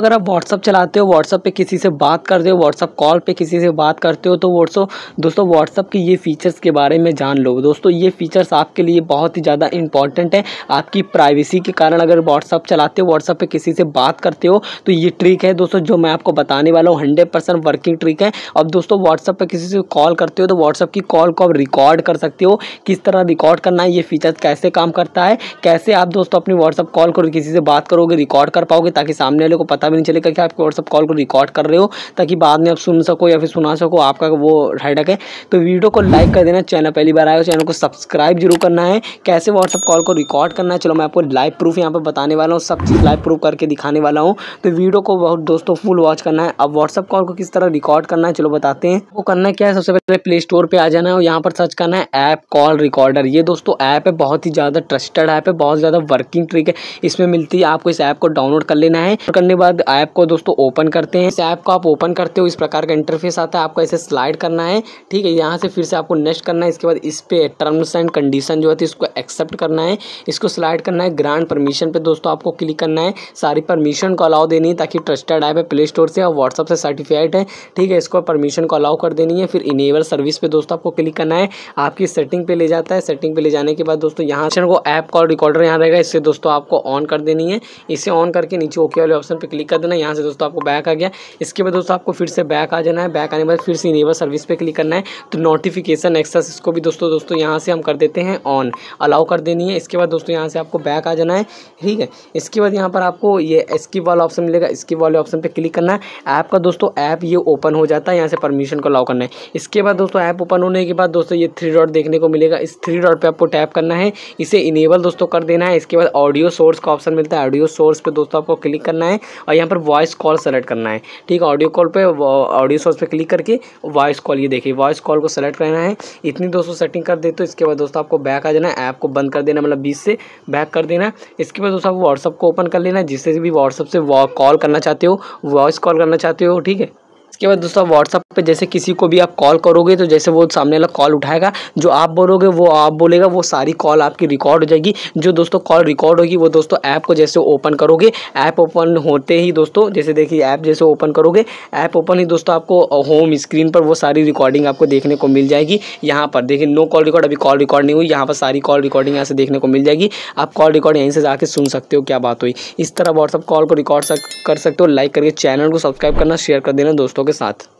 अगर आप व्हाट्सअप चलाते हो WhatsApp पे किसी से बात करते हो व्हाट्सअप कॉल पे किसी से बात करते हो तो व्हाट्सो दोस्तों व्हाट्सअप के ये फ़ीचर्स के बारे में जान लो दोस्तों ये फ़ीचर्स आपके लिए बहुत ही ज़्यादा इंपॉर्टेंट है आपकी प्राइवेसी के कारण अगर WhatsApp चलाते हो WhatsApp पे किसी से बात करते हो तो ये ट्रिक है दोस्तों जो मैं आपको बताने वाला हूँ हंड्रेड वर्किंग ट्रिक है अब दोस्तों व्हाट्सअप पर किसी से कॉल करते हो तो व्हाट्सअप की कॉल को आप रिकॉर्ड कर सकते हो किस तरह रिकॉर्ड करना है ये फ़ीचर कैसे काम करता है कैसे आप दोस्तों अपनी व्हाट्सअप कॉल करो किसी से बात करोगे रिकॉर्ड कर पाओगे ताकि सामने वाले को पता पता भी नहीं चलेगा कि आपके व्हाट्सअप कॉल को रिकॉर्ड कर रहे हो ताकि बाद में आप सुन सको या फिर सुना सको आपका वो हाइडक है तो वीडियो को लाइक कर देना चैनल पहली बार आए हो चैनल को सब्सक्राइब जरूर करना है कैसे व्हाट्सअप कॉल को रिकॉर्ड करना है चलो मैं आपको लाइव प्रूफ यहाँ पर बताने वाला हूँ सब चीज़ लाइव प्रूफ करके दिखाने वाला हूँ तो वीडियो को बहुत दोस्तों फुल वॉच करना है अब व्हाट्सअप कॉल को किस तरह रिकॉर्ड करना है चलो बताते हैं वो करना क्या है सबसे पहले प्ले स्टोर पर आ जाना है और यहाँ पर सर्च करना है ऐप कॉल रिकॉर्डर ये दोस्तों ऐप है बहुत ही ज़्यादा ट्रस्टेड ऐप है बहुत ज़्यादा वर्किंग ट्रिक है इसमें मिलती है आपको इस ऐप को डाउनलोड कर लेना है करने के बाद बाद ऐप को दोस्तों ओपन करते हैं इस ऐप को आप ओपन करते हो इस प्रकार का इंटरफेस आता है आपको ऐसे स्लाइड करना है ठीक है यहाँ से फिर से आपको नेक्स्ट करना है इसके बाद इस पर टर्म्स एंड कंडीशन जो है तो इसको एक्सेप्ट करना है इसको स्लाइड करना है ग्रांड परमिशन पर दोस्तों आपको क्लिक करना है सारी परमिशन को अलाउ देनी है ताकि ट्रस्टेड ऐप है प्ले स्टोर से और व्हाट्सअप से सर्टिफाइड है ठीक है इसको परमिशन को अलाउ कर देनी है फिर इनेबल सर्विस पे दोस्तों आपको क्लिक करना है आपकी सेटिंग पे ले जाता है सेटिंग पे ले जाने के बाद दोस्तों यहाँ को ऐप कॉल रिकॉर्डर यहाँ रहेगा इससे दोस्तों आपको ऑन कर देनी है इसे ऑन करके नीचे ओके वाले ऑप्शन पर क्लिक क्लिक कर देना यहाँ से दोस्तों आपको बैक आ गया इसके बाद दोस्तों आपको फिर से बैक आ जाना है बैक आने के बाद फिर से इनेबल सर्विस पे क्लिक करना है तो नोटिफिकेशन एक्सेस इसको भी दोस्तों दोस्तों यहाँ से हम कर देते हैं ऑन अलाउ कर देनी है इसके बाद दोस्तों यहाँ से आपको बैक आ जाना है ठीक है इसके बाद यहाँ पर आपको ये स्किप वाला ऑप्शन मिलेगा स्किप वाले ऑप्शन पर क्लिक करना है ऐप का दोस्तों ऐप ये ओपन हो जाता है यहाँ से परमिशन को अलाउ करना है इसके बाद दोस्तों ऐप ओपन होने के बाद दोस्तों ये थ्री डॉट देखने को मिलेगा इस थ्री डॉट पर आपको टैप करना है इसे इनेबल दोस्तों कर देना है इसके बाद ऑडियो सोर्स का ऑप्शन मिलता है ऑडियो सोर्स पर दोस्तों आपको क्लिक करना है और यहाँ पर वॉइस कॉल सेलेक्ट करना है ठीक है ऑडियो कॉल पर ऑडियो सोर्स पर क्लिक करके वॉइस कॉल ये देखिए वॉइस कॉल को सेलेक्ट करना है इतनी दोस्तों सेटिंग कर देते हो इसके बाद दोस्तों आपको बैक आ जाना है ऐप को बंद कर देना मतलब बीस से बैक कर देना इसके बाद दोस्तों आप व्हाट्सअप को ओपन कर लेना जिससे भी व्हाट्सअप से कॉल करना चाहते हो वॉइस कॉल करना चाहते हो ठीक है इसके बाद दोस्तों व्हाट्सअप पे जैसे किसी को भी आप कॉल करोगे तो जैसे वो सामने वाला कॉल उठाएगा जो आप बोलोगे वो आप बोलेगा वो सारी कॉल आपकी रिकॉर्ड हो जाएगी जो दोस्तों कॉल रिकॉर्ड होगी वो दोस्तों ऐप को जैसे ओपन करोगे ऐप ओपन होते ही दोस्तों जैसे देखिए ऐप जैसे ओपन करोगे ऐप ओपन ही दोस्तों आपको होम स्क्रीन पर वो सारी रिकॉर्डिंग आपको देखने को मिल जाएगी यहाँ पर देखिए नो कॉल रिकॉर्ड अभी कॉल रिकॉर्ड नहीं हुई यहाँ पर सारी कॉल रिकॉर्डिंग यहाँ से देखने को मिल जाएगी आप कॉल रिकॉर्ड यहीं से जाकर सुन सकते हो क्या बात हुई इस तरह व्हाट्सअप कॉल को रिकॉर्ड कर सकते हो लाइक करके चैनल को सब्सक्राइब करना शेयर कर देना दोस्तों के साथ